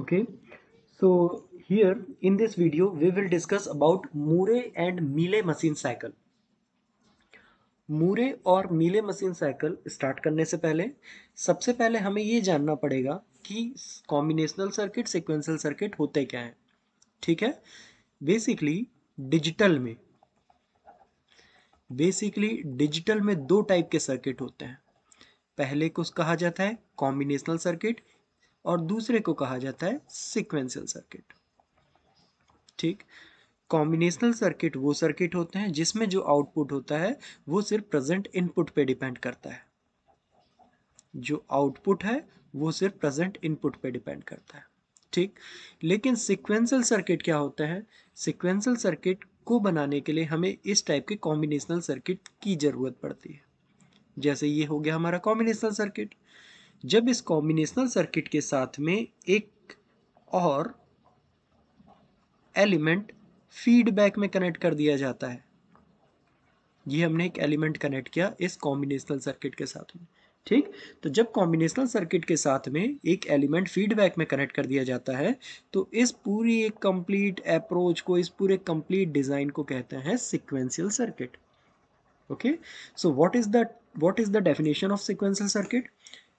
okay so here in this video we will discuss about moore and Mille machine cycle मूरे और Mealy machine cycle start करने से पहले सबसे पहले हमें ये जानना पड़ेगा कि कॉम्बिनेशनल सर्किट सिक्वेंसल सर्किट होते क्या हैं ठीक है बेसिकली डिजिटल में बेसिकली डिजिटल में दो टाइप के सर्किट होते हैं पहले कुछ कहा जाता है कॉम्बिनेशनल सर्किट और दूसरे को कहा जाता है सिक्वेंशियल सर्किट ठीक कॉम्बिनेशनल सर्किट वो सर्किट होते हैं जिसमें जो आउटपुट होता है वो सिर्फ प्रेजेंट इनपुट पे डिपेंड करता है जो आउटपुट है वो सिर्फ प्रेजेंट इनपुट पे डिपेंड करता है ठीक लेकिन सिक्वेंसल सर्किट क्या होता है सिक्वेंसल सर्किट को बनाने के लिए हमें इस टाइप के कॉम्बिनेशनल सर्किट की ज़रूरत पड़ती है जैसे ये हो गया हमारा कॉम्बिनेशनल सर्किट जब इस कॉम्बिनेशनल सर्किट के साथ में एक और एलिमेंट फीडबैक में कनेक्ट कर दिया जाता है ये हमने एक एलिमेंट कनेक्ट किया इस कॉम्बिनेशनल सर्किट के साथ में ठीक तो जब कॉम्बिनेशनल सर्किट के साथ में एक एलिमेंट फीडबैक में कनेक्ट कर दिया जाता है तो इस पूरी एक कंप्लीट अप्रोच को इस पूरे कंप्लीट डिज़ाइन को कहते हैं sequential circuit okay so what is the what is the definition of sequential circuit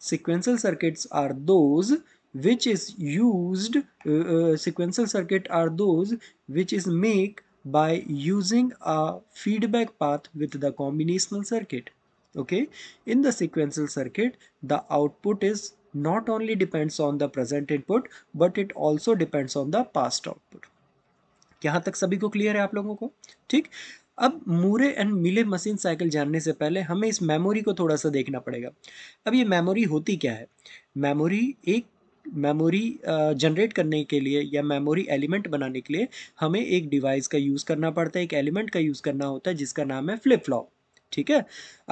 Sequential circuits are those which is used, uh, uh, sequential circuit are those which is make by using a feedback path with the combinational circuit. Okay, in the sequential circuit, the output is not only depends on the present input, but it also depends on the past output. यहाँ तक सभी को clear है आप लोगों को अब Moore and Mealy machine cycle जानने से पहले हमें इस मेमोरी को थोड़ा सा देखना पड़ेगा अब ये मेमोरी होती क्या है मेमोरी एक मेमोरी जनरेट करने के लिए या मेमोरी एलिमेंट बनाने के लिए हमें एक डिवाइस का यूज़ करना पड़ता है एक एलिमेंट का यूज़ करना होता है जिसका नाम है फ्लिप फ्लॉप ठीक है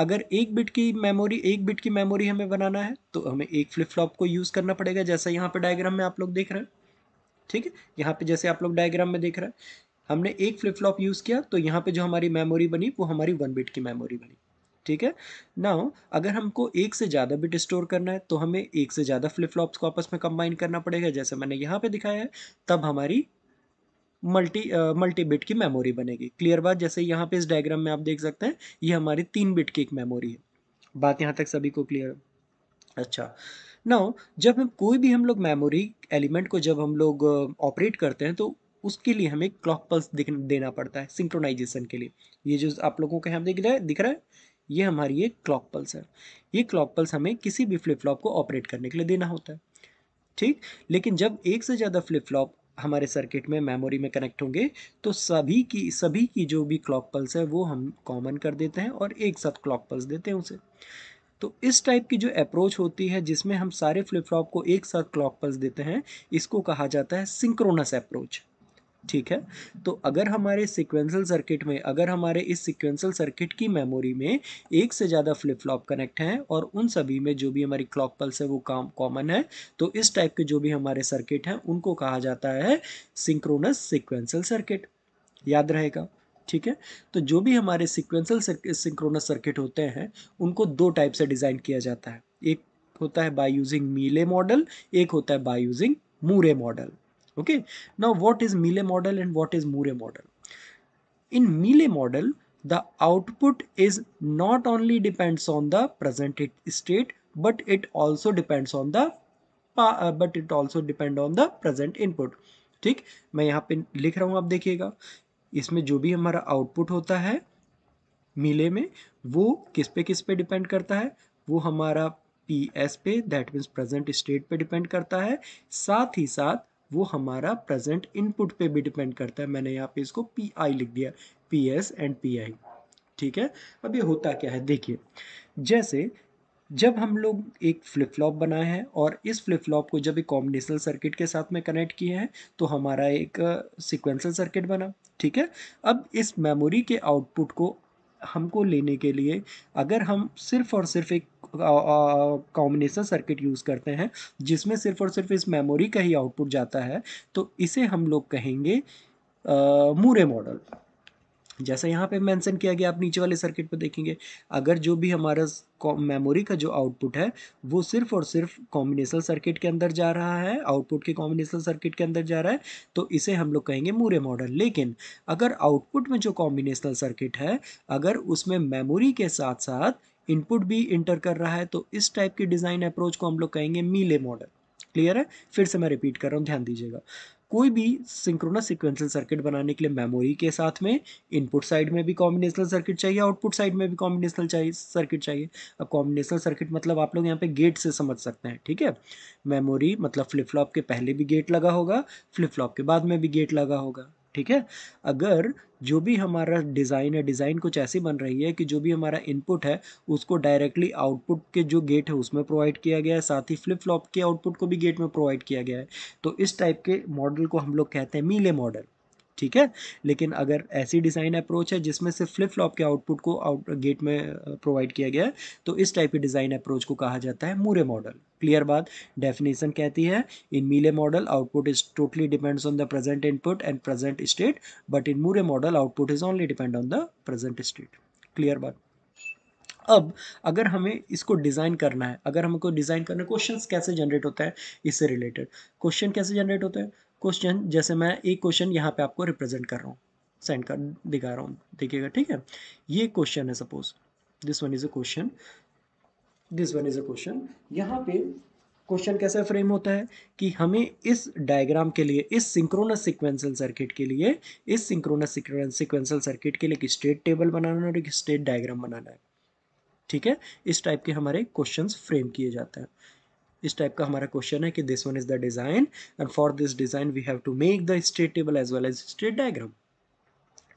अगर एक बिट की मेमोरी एक बिट की मेमोरी हमें बनाना है तो हमें एक फ्लिप फ्लॉप को यूज़ करना पड़ेगा जैसा यहाँ पर डायग्राम में आप लोग देख रहे हैं ठीक है यहाँ पे जैसे आप लोग डायग्राम में देख रहे हैं हमने एक फ्लिप फ्लॉप यूज़ किया तो यहाँ पे जो हमारी मेमोरी बनी वो हमारी वन बिट की मेमोरी बनी ठीक है ना अगर हमको एक से ज़्यादा बिट स्टोर करना है तो हमें एक से ज़्यादा फ्लिप फ्लॉप्स को आपस में कंबाइन करना पड़ेगा जैसे मैंने यहाँ पे दिखाया है तब हमारी मल्टी मल्टी बिट की मेमोरी बनेगी क्लियर बात जैसे यहाँ पे इस डायग्राम में आप देख सकते हैं ये हमारी तीन बिट की एक मेमोरी है बात यहाँ तक सभी को क्लियर अच्छा ना जब हम कोई भी हम लोग मेमोरी एलिमेंट को जब हम लोग ऑपरेट करते हैं तो उसके लिए हमें क्लॉक पल्स देना पड़ता है सिंक्रोनाइजेशन के लिए ये जो आप लोगों को यहाँ दिख रहा है दिख रहा है ये हमारी एक क्लॉक पल्स है ये क्लॉक पल्स हमें किसी भी फ्लिप फ्लॉप को ऑपरेट करने के लिए देना होता है ठीक लेकिन जब एक से ज़्यादा फ्लिप फ्लॉप हमारे सर्किट में मेमोरी में कनेक्ट होंगे तो सभी की सभी की जो भी क्लॉक पल्स है वो हम कॉमन कर देते हैं और एक साथ क्लॉक पल्स देते हैं उसे तो इस टाइप की जो अप्रोच होती है जिसमें हम सारे फ्लिप फ्लॉप को एक साथ क्लॉक पल्स देते हैं इसको कहा जाता है सिंक्रोनस अप्रोच ठीक है तो अगर हमारे सिक्वेंसल सर्किट में अगर हमारे इस सिक्वेंसल सर्किट की मेमोरी में एक से ज़्यादा फ्लिप फ्लॉप कनेक्ट हैं और उन सभी में जो भी हमारी क्लॉक पल्स है वो काम कॉमन है तो इस टाइप के जो भी हमारे सर्किट हैं उनको कहा जाता है सिंक्रोनस सिक्वेंसल सर्किट याद रहेगा ठीक है तो जो भी हमारे सिक्वेंसल सिंक्रोनस सर्किट होते हैं उनको दो टाइप से डिज़ाइन किया जाता है एक होता है बाई यूजिंग मीले मॉडल एक होता है by using Moore model okay now what is Miele model and what is Mure model in Miele model the output is not only depends on the present state but it also depends on the uh, but it also depend on the present input ठीक मैं यहाँ पे लिख रहा हूँ आप देखिएगा इसमें जो भी हमारा आउटपुट होता है मिले में वो किस पे किस पे डिपेंड करता है वो हमारा पी एस पे दैट मीन्स प्रेजेंट स्टेट पे डिपेंड करता है साथ ही साथ वो हमारा प्रेजेंट इनपुट पे भी डिपेंड करता है मैंने यहाँ पे इसको पी आई लिख दिया P S and P I ठीक है अब ये होता क्या है देखिए जैसे जब हम लोग एक फ्लिप फ्लॉप बनाए हैं और इस फ्लिप फ्लॉप को जब एक कॉम्बिनेशनल सर्किट के साथ में कनेक्ट किए हैं तो हमारा एक सिक्वेंसल सर्किट बना ठीक है अब इस मेमोरी के आउटपुट को हमको लेने के लिए अगर हम सिर्फ और सिर्फ एक कॉम्बिनेशन सर्किट यूज़ करते हैं जिसमें सिर्फ और सिर्फ इस मेमोरी का ही आउटपुट जाता है तो इसे हम लोग कहेंगे मूरे मॉडल जैसे यहाँ पे मेंशन किया गया आप नीचे वाले सर्किट पर देखेंगे अगर जो भी हमारा मेमोरी का जो आउटपुट है वो सिर्फ और सिर्फ कॉम्बिनेशन सर्किट के अंदर जा रहा है आउटपुट के कॉम्बिनेशन सर्किट के अंदर जा रहा है तो इसे हम लोग कहेंगे मूरे मॉडल लेकिन अगर आउटपुट में जो कॉम्बिनेशनल सर्किट है अगर उसमें मेमोरी के साथ साथ इनपुट भी इंटर कर रहा है तो इस टाइप की डिज़ाइन अप्रोच को हम लोग कहेंगे मीले मॉडल क्लियर है फिर से मैं रिपीट कर रहा हूँ ध्यान दीजिएगा कोई भी सिंक्रोनस सिक्वेंसल सर्किट बनाने के लिए मेमोरी के साथ में इनपुट साइड में भी कॉम्बिनेशनल सर्किट चाहिए आउटपुट साइड में भी कॉम्बिनेशनल चाहिए सर्किट चाहिए अब कॉम्बिनेशनल सर्किट मतलब आप लोग यहाँ पे गेट से समझ सकते हैं ठीक है मेमोरी मतलब फ्लिप फ्लॉप के पहले भी गेट लगा होगा फ्लिप फ्लॉप के बाद में भी गेट लगा होगा ठीक है अगर जो भी हमारा डिज़ाइन है डिज़ाइन कुछ ऐसी बन रही है कि जो भी हमारा इनपुट है उसको डायरेक्टली आउटपुट के जो गेट है उसमें प्रोवाइड किया गया है साथ ही फ्लिप फ्लॉप के आउटपुट को भी गेट में प्रोवाइड किया गया है तो इस टाइप के मॉडल को हम लोग कहते हैं मीले मॉडल ठीक है लेकिन अगर ऐसी डिज़ाइन अप्रोच है जिसमें से फ्लिप फ्लॉप के आउटपुट को आउट गेट में प्रोवाइड किया गया है तो इस टाइप की डिज़ाइन अप्रोच को कहा जाता है मूरे मॉडल क्लियर बात डेफिनेशन कहती है in Mealy model output is totally depends on the present input and present state but in Moore model output is only depend on the present state clear बात अब अगर हमें इसको design करना है अगर हमको डिज़ाइन करना है क्वेश्चन कैसे जनरेट होता है इससे रिलेटेड क्वेश्चन कैसे जनरेट होता है क्वेश्चन जैसे मैं एक क्वेश्चन यहाँ पे आपको रिप्रेजेंट कर रहा हूँ सेंड कर दिखा रहा हूँ देखिएगा ठीक है ये क्वेश्चन है suppose this one is a question this one is a question यहाँ पे क्वेश्चन कैसे फ्रेम होता है कि हमें इस डायग्राम के लिए इस सिंक्रोनस सीक्वेंसल सर्किट के लिए इस सिंक्रोनस सीक्वेंसल सर्किट के लिए एक स्टेट टेबल बनाना है और एक स्टेट डायग्राम बनाना है ठीक है इस टाइप के हमारे क्वेश्चंस फ्रेम किए जाते हैं इस टाइप का हमारा क्वेश्चन है कि this one is the design and for this design we have to make the state table as well as state diagram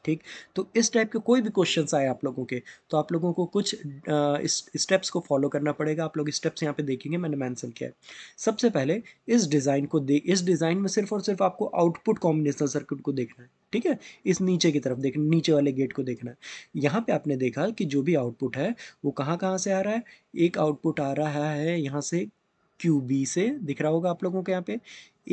ठीक तो इस टाइप के कोई भी क्वेश्चन आए आप लोगों के तो आप लोगों को कुछ स्टेप्स को फॉलो करना पड़ेगा आप लोग स्टेप्स यहाँ पे देखेंगे मैंने मैंसन किया है सबसे पहले इस डिज़ाइन को दे इस डिज़ाइन में सिर्फ और सिर्फ आपको आउटपुट कॉम्बिनेशन सर्किट को देखना है ठीक है इस नीचे की तरफ देख नीचे वाले गेट को देखना है यहाँ पे आपने देखा कि जो भी आउटपुट है वो कहाँ कहाँ से आ रहा है एक आउटपुट आ रहा है यहाँ से क्यू बी से दिख रहा होगा आप लोगों के यहाँ पे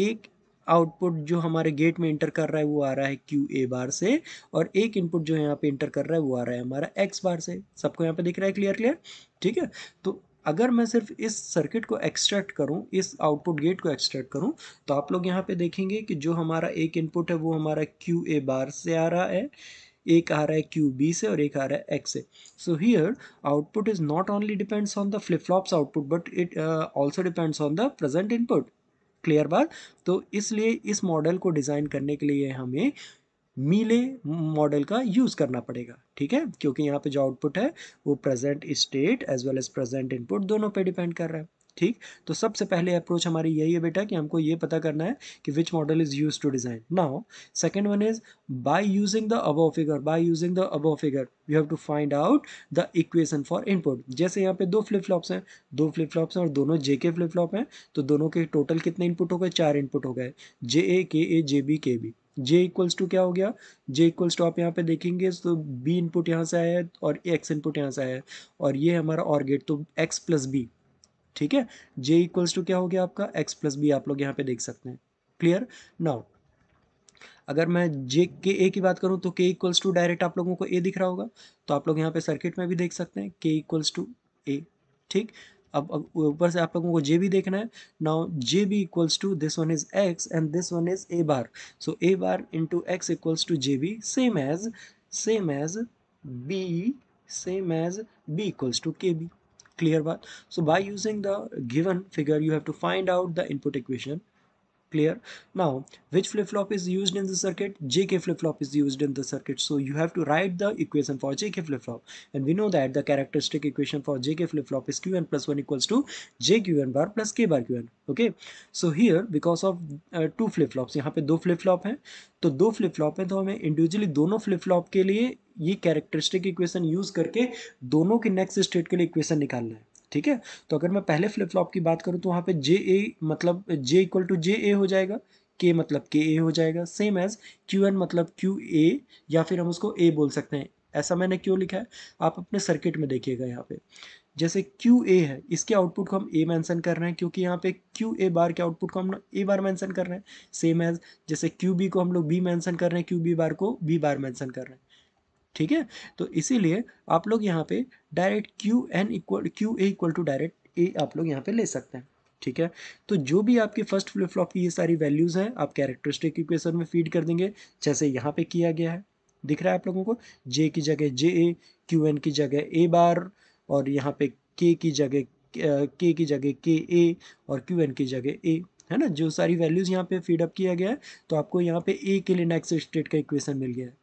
एक आउटपुट जो हमारे गेट में इंटर कर रहा है वो आ रहा है क्यू ए बार से और एक इनपुट जो यहाँ पे इंटर कर रहा है वो आ रहा है हमारा एक्स बार से सबको यहाँ पे दिख रहा है क्लियर क्लियर ठीक है तो अगर मैं सिर्फ इस सर्किट को एक्सट्रैक्ट करूं इस आउटपुट गेट को एक्सट्रैक्ट करूं तो आप लोग यहाँ पे देखेंगे कि जो हमारा एक इनपुट है वो हमारा क्यू ए बार से आ रहा है एक आ रहा है क्यू बी से और एक आ रहा है एक्स से so here output is not only depends on the flip flops output but it also depends on the present input clear बात तो इसलिए इस मॉडल को डिज़ाइन करने के लिए हमें मीले मॉडल का यूज़ करना पड़ेगा ठीक है क्योंकि यहाँ पे जो आउटपुट है वो present state as well as present input दोनों पे डिपेंड कर रहा है ठीक तो सबसे पहले अप्रोच हमारी यही है बेटा कि हमको ये पता करना है कि which model is use to design now second one is by using the above figure by using the above figure you have to find out the equation for input जैसे यहाँ पे दो फ्लिप फ्लॉप्स हैं दो flip flops हैं और दोनों जे के फ्लिप फ्लॉप हैं तो दोनों के टोटल कितने इनपुट हो गए चार इनपुट हो गए J A K A J B K B J equals to क्या हो गया जे इक्वल्स टू आप यहाँ पे देखेंगे तो बी इनपुट यहाँ से आया है और एक्स इनपुट यहाँ से आया है और ये हमारा और गेट तो एक्स प्लस बी ठीक है जे इक्वल्स टू क्या हो गया आपका एक्स प्लस बी आप लोग यहाँ पे देख सकते हैं क्लियर नाउ अगर मैं जे के ए की बात करूँ तो के इक्वल्स टू डायरेक्ट आप लोगों को ए दिख रहा होगा तो आप लोग यहाँ पे सर्किट में भी देख सकते हैं के इक्वल्स टू ए ठीक अब ऊपर से आप लोगों को जे भी देखना है now J B equals to this one is X and this one is A bar so A bar into X equals to J B same as same as B same as B equals to K B clear baat so by using the given figure you have to find out the input equation clear now which flip-flop is used in the circuit jk flip-flop is used in the circuit so you have to write the equation for jk flip-flop and we know that the characteristic equation for jk flip-flop is qn plus 1 equals to jqn bar plus k bar qn okay so here because of uh, two flip-flops यहाँ पे दो flip-flop हैं तो दो flip-flop हैं तो हमें individually दोनों flip-flop के लिए ये कैरेक्टरिस्टिक इक्वेशन यूज करके दोनों के नेक्स्ट स्टेट के लिए इक्वेशन निकालना है ठीक है तो अगर मैं पहले फ्लिप फ्लॉप की बात करूँ तो वहाँ पे जे ए मतलब जे इक्वल टू जे ए हो जाएगा के मतलब के ए हो जाएगा सेम एज क्यू एन मतलब क्यू ए या फिर हम उसको ए बोल सकते हैं ऐसा मैंने क्यों लिखा है आप अपने सर्किट में देखिएगा यहाँ पे जैसे क्यू ए है इसके आउटपुट को हम ए मैंसन कर रहे हैं क्योंकि यहाँ पे क्यू ए बार के आउटपुट को हम ए बार मैंसन कर रहे हैं सेम एज जैसे क्यू बी को हम लोग बी मैंसन कर रहे हैं क्यू बी बार को बी बार मैंसन कर रहे हैं ठीक है तो इसीलिए आप लोग यहाँ पे direct Q N equal Q A equal to direct A आप लोग यहाँ पे ले सकते हैं ठीक है तो जो भी आपके फर्स्ट फ्लिप फ्लॉप की ये सारी वैल्यूज़ हैं आप कैरेक्टरिस्टिक इक्वेशन में फीड कर देंगे जैसे यहाँ पे किया गया है दिख रहा है आप लोगों को जे की जगह जे ए क्यू एन की जगह ए बार और यहाँ पे के की जगह के की जगह के ए और क्यू एन की जगह ए है ना जो सारी वैल्यूज़ यहाँ पे फीडअप किया गया है तो आपको यहाँ पे ए के लिए नेक्स्ट स्टेट का इक्वेशन मिल गया है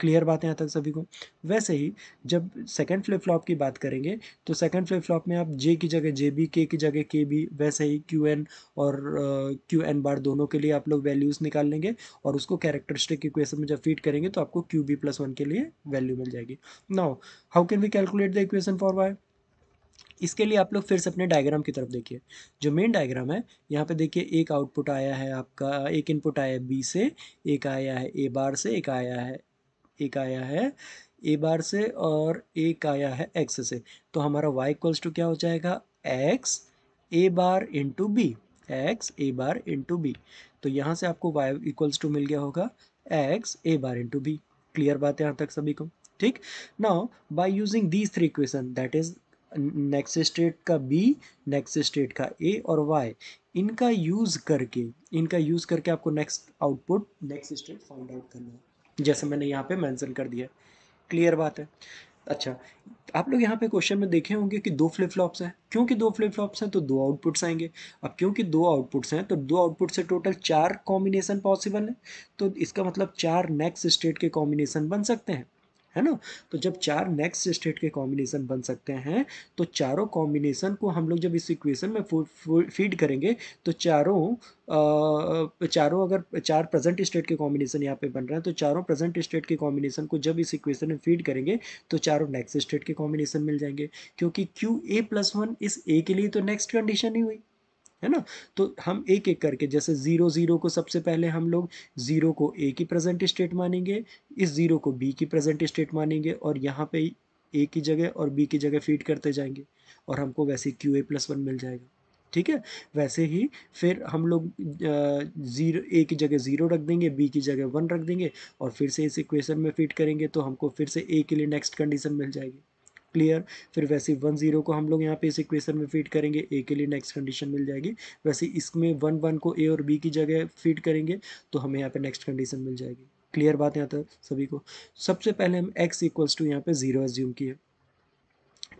क्लियर बात है यहाँ तक सभी को वैसे ही जब सेकंड फ्लिप फ्लॉप की बात करेंगे तो सेकंड फ्लिप फ्लॉप में आप जे की जगह जे बी के की जगह के बी वैसे ही क्यू एन और क्यू एन बार दोनों के लिए आप लोग वैल्यूज़ निकाल लेंगे और उसको कैरेक्टरिस्टिक इक्वेशन में जब फीड करेंगे तो आपको क्यू बी प्लस वन के लिए वैल्यू मिल जाएगी now how can we calculate the equation for Y इसके लिए आप लोग फिर से अपने डायग्राम की तरफ देखिए जो मेन डायग्राम है यहाँ पे देखिए एक आउटपुट आया है आपका एक इनपुट आया है बी से एक आया है ए बार से एक आया है एक आया है ए बार से और एक आया है एक्स से तो हमारा वाई इक्वल्स टू क्या हो जाएगा X A bar into B X A bar into B तो यहाँ से आपको वाई इक्वल्स टू मिल गया होगा X A bar into B clear बात है यहाँ तक सभी को ठीक now by using these three equation that is next state का बी नेक्स्ट स्टेट का ए और वाई इनका यूज़ करके इनका यूज़ करके आपको next output next state find out करना है जैसे मैंने यहाँ पे मेंशन कर दिया क्लियर बात है अच्छा आप लोग यहाँ पे क्वेश्चन में देखे होंगे कि दो फ्लिप फ्लॉप्स हैं क्योंकि दो फ्लिप फ्लॉप्स हैं तो दो आउटपुट्स आएंगे अब क्योंकि दो आउटपुट्स हैं तो दो आउटपुट से टोटल चार कॉम्बिनेशन पॉसिबल है तो इसका मतलब चार नेक्स्ट स्टेट के कॉम्बिनेशन बन सकते हैं है ना तो जब चार नेक्स्ट स्टेट के कॉम्बिनेशन बन सकते हैं तो चारों कॉम्बिनेशन को हम लोग जब इस इक्वेशन में फीड करेंगे तो चारों चारों अगर चार प्रेजेंट स्टेट के कॉम्बिनेशन यहाँ पे बन रहे हैं तो चारों प्रेजेंट स्टेट के कॉम्बिनेशन को जब इस इक्वेशन में फीड करेंगे तो चारों नेक्स्ट स्टेट के कॉम्बिनेशन मिल जाएंगे क्योंकि क्यू ए प्लस वन इस ए के लिए तो नेक्स्ट कंडीशन ही हुई है ना तो हम एक एक करके जैसे ज़ीरो ज़ीरो को सबसे पहले हम लोग ज़ीरो को ए की प्रेजेंट स्टेट मानेंगे इस ज़ीरो को बी की प्रेजेंट स्टेट मानेंगे और यहाँ पे ए की जगह और बी की जगह फीड करते जाएंगे और हमको वैसे क्यू ए प्लस वन मिल जाएगा ठीक है वैसे ही फिर हम लोग जीरो ए की जगह ज़ीरो रख देंगे बी की जगह वन रख देंगे और फिर से इस इक्वेशन में फिट करेंगे तो हमको फिर से ए के लिए नेक्स्ट कंडीशन मिल जाएगी क्लियर फिर वैसे वन जीरो को हम लोग यहाँ पे इस इक्वेशन में फीड करेंगे ए के लिए नेक्स्ट कंडीशन मिल जाएगी वैसे इसमें वन वन को ए और बी की जगह फीड करेंगे तो हमें यहाँ पे नेक्स्ट कंडीशन मिल जाएगी क्लियर बात यहाँ तक सभी को सबसे पहले हम एक्स इक्वल्स टू यहाँ पे जीरो एज्यूम किए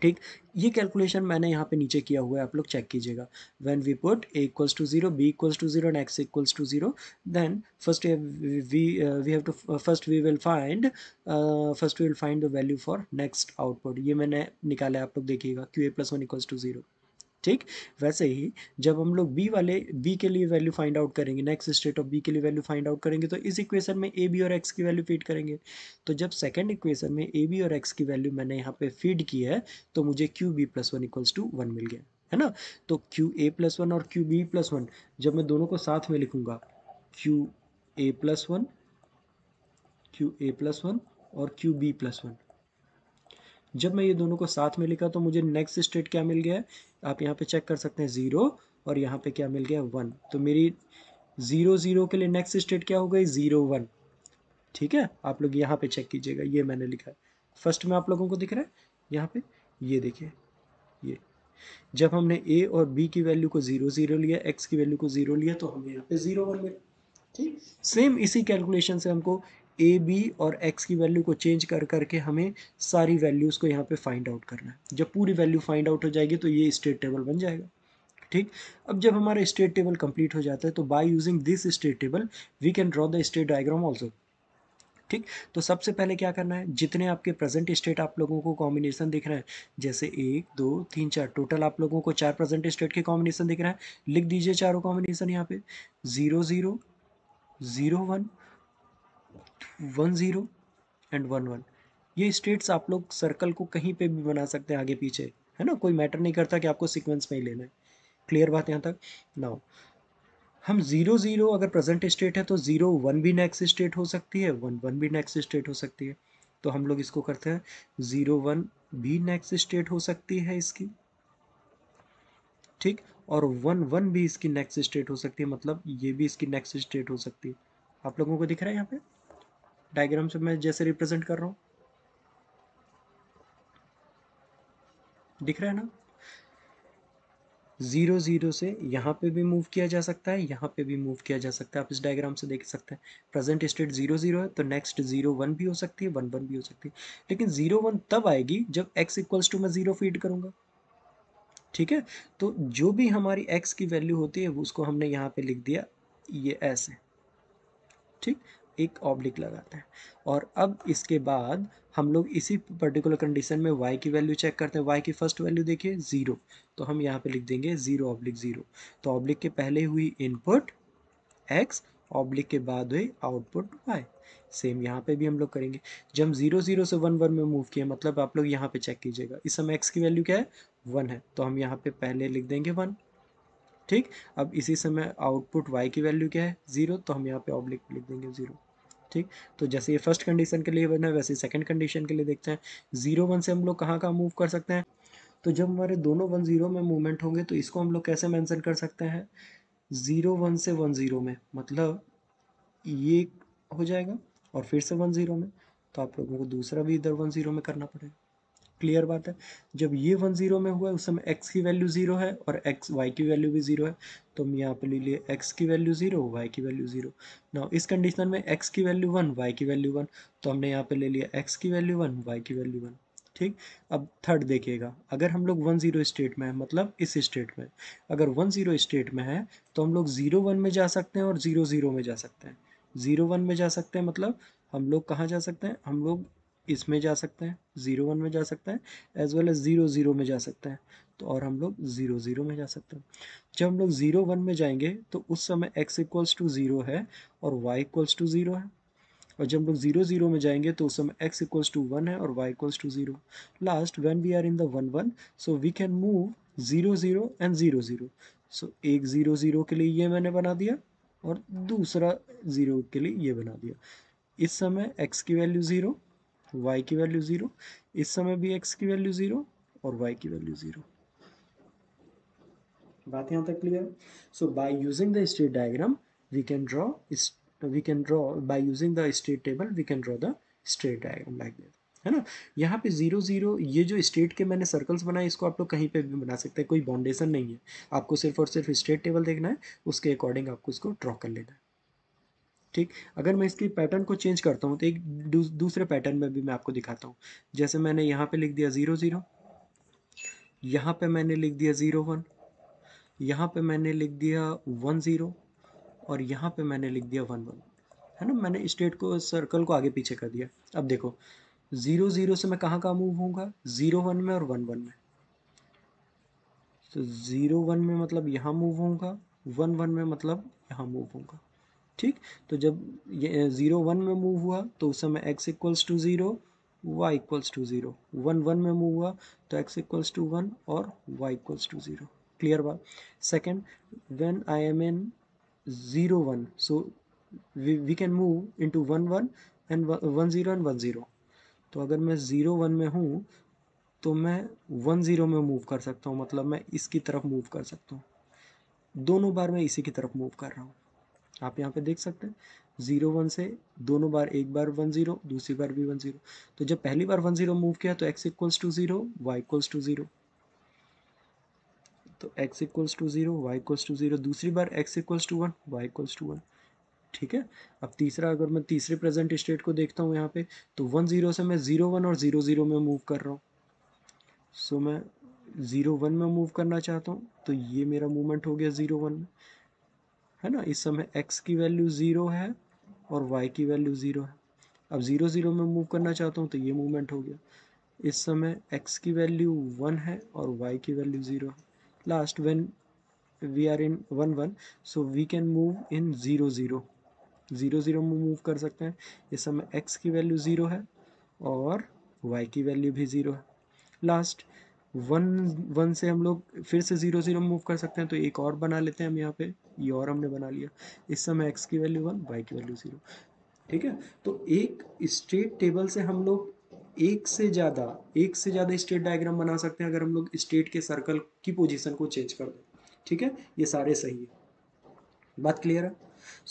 ठीक ये कैलकुलेशन मैंने यहाँ पे नीचे किया हुआ है आप लोग चेक कीजिएगा when we put A equals to zero B equals to zero and X equals to zero then first we we have to first we will find first we will find the value for next output ये मैंने निकाला है आप लोग देखिएगा Q A plus one equals to zero ठीक वैसे ही जब हम लोग बी वाले बी के लिए वैल्यू फाइंड आउट करेंगे नेक्स्ट स्टेट ऑफ बी के लिए वैल्यू फाइंड आउट करेंगे तो इस इक्वेशन में ए बी और एक्स की वैल्यू फीड करेंगे तो जब सेकेंड इक्वेशन में ए बी और एक्स की वैल्यू मैंने यहाँ पे फीड की है तो मुझे Q B plus one equals to one मिल गया है ना तो क्यू ए प्लस वन और क्यू बी प्लस वन जब मैं दोनों को साथ में लिखूंगा Q A plus one Q A plus one और क्यू बी प्लस वन जब मैं ये दोनों को साथ में लिखा तो मुझे नेक्स्ट स्टेट क्या मिल गया है आप यहाँ पे चेक कर सकते हैं ज़ीरो और यहाँ पे क्या मिल गया वन तो मेरी ज़ीरो ज़ीरो के लिए नेक्स्ट स्टेट क्या हो गई ज़ीरो वन ठीक है आप लोग यहाँ पे चेक कीजिएगा ये मैंने लिखा है फर्स्ट में आप लोगों को दिख रहा है यहाँ पे ये देखिए ये जब हमने ए और बी की वैल्यू को ज़ीरो ज़ीरो लिया एक्स की वैल्यू को ज़ीरो लिया तो हमें यहाँ पे ज़ीरो वन मिला ठीक सेम इसी कैलकुलेशन से हमको ए बी और एक्स की वैल्यू को चेंज कर करके हमें सारी वैल्यूज़ को यहाँ पे फाइंड आउट करना है जब पूरी वैल्यू फाइंड आउट हो जाएगी तो ये स्टेट टेबल बन जाएगा ठीक अब जब हमारा स्टेट टेबल कंप्लीट हो जाता है तो by using this state table we can draw the state diagram also ठीक तो सबसे पहले क्या करना है जितने आपके प्रेजेंट स्टेट आप लोगों को कॉम्बिनेशन दिख रहा है जैसे एक दो तीन चार टोटल आप लोगों को चार प्रेजेंट स्टेट के कॉम्बिनेशन दिख रहा है लिख दीजिए चारों कॉम्बिनेशन यहाँ पे zero zero zero one one zero and one one ये स्टेट्स आप लोग सर्कल को कहीं पे भी बना सकते हैं आगे पीछे है ना कोई मैटर नहीं करता कि आपको सीक्वेंस में ही लेना है क्लियर बात यहाँ तक नाउ हम जीरो जीरो अगर प्रेजेंट स्टेट है तो जीरो वन भी नेक्स्ट स्टेट हो सकती है वन वन भी नेक्स्ट स्टेट हो सकती है तो हम लोग इसको करते हैं जीरो वन भी नेक्स्ट स्टेट हो सकती है इसकी ठीक और वन वन भी इसकी नेक्स्ट स्टेट हो सकती है मतलब ये भी इसकी नेक्स्ट स्टेट हो सकती है आप लोगों को दिख रहा है यहाँ पे डायग्राम से मैं जैसे रिप्रेजेंट कर रहा हूँ दिख रहा है ना ज़ीरो ज़ीरो से यहाँ पे भी मूव किया जा सकता है यहाँ पे भी मूव किया जा सकता है आप इस डायग्राम से देख सकते हैं प्रेजेंट स्टेट ज़ीरो ज़ीरो है तो नेक्स्ट ज़ीरो वन भी हो सकती है वन वन भी हो सकती है लेकिन ज़ीरो वन तब आएगी जब एक्स इक्वल्स टू मैं ज़ीरो फीड करूँगा ठीक है तो जो भी हमारी एक्स की वैल्यू होती है उसको हमने यहाँ पे लिख दिया ये ऐसे ठीक एक ऑब्लिक लगाते हैं और अब इसके बाद हम लोग इसी पर्टिकुलर कंडीशन में y की वैल्यू चेक करते हैं y की फर्स्ट वैल्यू देखिए ज़ीरो तो हम यहाँ पे लिख देंगे ज़ीरो ऑब्लिक ज़ीरो तो ऑब्लिक के पहले हुई इनपुट x ऑब्लिक के बाद हुई आउटपुट y सेम यहाँ पे भी हम लोग करेंगे जब जीरो जीरो से वन वन में मूव किए मतलब आप लोग यहाँ पे चेक कीजिएगा इस समय एक्स की वैल्यू क्या है वन है तो हम यहाँ पे पहले लिख देंगे वन ठीक अब इसी समय आउटपुट वाई की वैल्यू क्या है ज़ीरो तो हम यहाँ पे ऑब्लिक लिख देंगे ज़ीरो ठीक तो जैसे ये फर्स्ट कंडीशन के लिए बना है वैसे सेकंड कंडीशन के लिए देखते हैं जीरो वन से हम लोग कहाँ कहाँ मूव कर सकते हैं तो जब हमारे दोनों वन जीरो में मूवमेंट होंगे तो इसको हम लोग कैसे मैंसन कर सकते हैं ज़ीरो वन से वन ज़ीरो में मतलब ये हो जाएगा और फिर से वन ज़ीरो में तो आप लोगों को दूसरा भी इधर वन ज़ीरो में करना पड़ेगा क्लियर बात है जब ये वन जीरो में हुआ है उस समय एक्स की वैल्यू जीरो है और एक्स वाई की वैल्यू भी जीरो है तो हम यहाँ पर ले लिए एक्स की वैल्यू जीरो वाई की वैल्यू जीरो ना इस कंडीशन में एक्स की वैल्यू वन वाई की वैल्यू वन तो हमने यहाँ पे ले लिया एक्स की वैल्यू वन वाई की वैल्यू वन ठीक अब थर्ड देखिएगा अगर हम लोग वन जीरो स्टेट में है मतलब इस स्टेट में अगर वन जीरो स्टेट में है तो हम लोग जीरो वन में जा सकते हैं और जीरो जीरो में जा सकते हैं जीरो वन में जा सकते हैं मतलब हम लोग कहाँ जा सकते हैं हम लोग इसमें जा सकते हैं ज़ीरो वन में जा सकते हैं as well as zero zero में जा सकते हैं तो और हम लोग ज़ीरो ज़ीरो में जा सकते हैं जब हम लोग ज़ीरो वन में जाएंगे तो उस समय एक्स इक्वल्स टू ज़ीरो है और वाई इक्वल्स टू ज़ीरो है और जब हम लोग ज़ीरो ज़ीरो में जाएंगे तो उस समय एक्स इक्वल्स टू वन है और Y equals to zero last when we are in the one one so we can move zero zero and zero zero so एक ज़ीरो ज़ीरो के लिए ये मैंने बना दिया और दूसरा ज़ीरो के लिए ये बना दिया इस समय एक्स की वैल्यू ज़ीरो y की वैल्यू ज़ीरो इस समय भी x की वैल्यू ज़ीरो और y की वैल्यू ज़ीरो बात यहाँ तक clear so by using the state diagram we can draw is we can draw by using the state table we can draw the state diagram like है ना यहाँ पे zero zero ये जो स्टेट के मैंने सर्कल्स बनाए इसको आप लोग कहीं पे भी बना सकते हैं कोई बाउंडेशन नहीं है आपको सिर्फ और सिर्फ स्टेट टेबल देखना है उसके अकॉर्डिंग आपको इसको ड्रॉ कर लेना है ठीक अगर मैं इसकी पैटर्न को चेंज करता हूँ तो एक दूसरे पैटर्न में भी मैं आपको दिखाता हूँ जैसे मैंने यहाँ पे लिख दिया ज़ीरो ज़ीरो यहाँ पे मैंने लिख दिया ज़ीरो वन यहाँ पे मैंने लिख दिया वन ज़ीरो और यहाँ पे मैंने लिख दिया वन वन है ना मैंने स्टेट को सर्कल को आगे पीछे कर दिया अब देखो ज़ीरो ज़ीरो से मैं कहाँ कहाँ मूव होऊंगा ज़ीरो वन में और वन वन में तो ज़ीरो वन में मतलब यहाँ मूव होऊंगा वन वन में मतलब यहाँ मूव होऊंगा ठीक तो जब ये ज़ीरो वन में मूव हुआ तो उस समय X equals to zero Y equals to zero one one में मूव हुआ तो एक्स इक्वल्स टू वन और Y equals to zero clear बात second when I am in zero one so we can move to one one and one zero and one zero तो अगर मैं zero one में हूँ तो मैं one zero में मूव कर सकता हूँ मतलब मैं इसकी तरफ मूव कर सकता हूँ दोनों बार मैं इसी की तरफ मूव कर रहा हूँ आप यहाँ पे देख सकते हैं जीरो वन से दोनों बार एक बार वन जीरो दूसरी बार भी वन जीरो तो जब पहली बार वन जीरो मूव किया तो X equals to zero Y equals to zero तो X equals to zero Y equals to zero दूसरी बार X equals to one Y equals to one ठीक है अब तीसरा अगर मैं तीसरे प्रेजेंट स्टेट को देखता हूँ यहाँ पे तो वन जीरो से मैं जीरो वन और जीरो जीरो में मूव कर रहा हूँ सो मैं ज़ीरो वन में मूव करना चाहता हूँ तो ये मेरा मूवमेंट हो गया ज़ीरो वन में है ना इस समय एक्स की वैल्यू ज़ीरो है और वाई की वैल्यू ज़ीरो है अब ज़ीरो ज़ीरो में मूव करना चाहता हूँ तो ये मूवमेंट हो गया इस समय एक्स की वैल्यू वन है और वाई की वैल्यू ज़ीरो है last when we are in one one so we can move in zero zero zero zero में मूव कर सकते हैं इस समय एक्स की वैल्यू ज़ीरो है और वाई की वैल्यू भी ज़ीरो है लास्ट वन वन से हम लोग फिर से ज़ीरो ज़ीरो मूव कर सकते हैं तो एक और बना लेते हैं हम यहाँ पे ये और हमने बना लिया इस समय एक्स की वैल्यू वन वाई की वैल्यू ज़ीरो ठीक है तो एक स्टेट टेबल से हम लोग एक से ज़्यादा एक से ज़्यादा स्टेट डायग्राम बना सकते हैं अगर हम लोग स्टेट के सर्कल की पोजिशन को चेंज कर दें ठीक है ये सारे सही है बात क्लियर है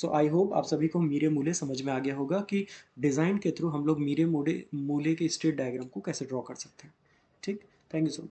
सो आई होप आप सभी को मीरे मूले समझ में आ गया होगा कि डिज़ाइन के थ्रू हम लोग मीरे मूले मूले के स्टेट डायग्राम को कैसे ड्रॉ कर सकते हैं ठीक थैंक यू सो मच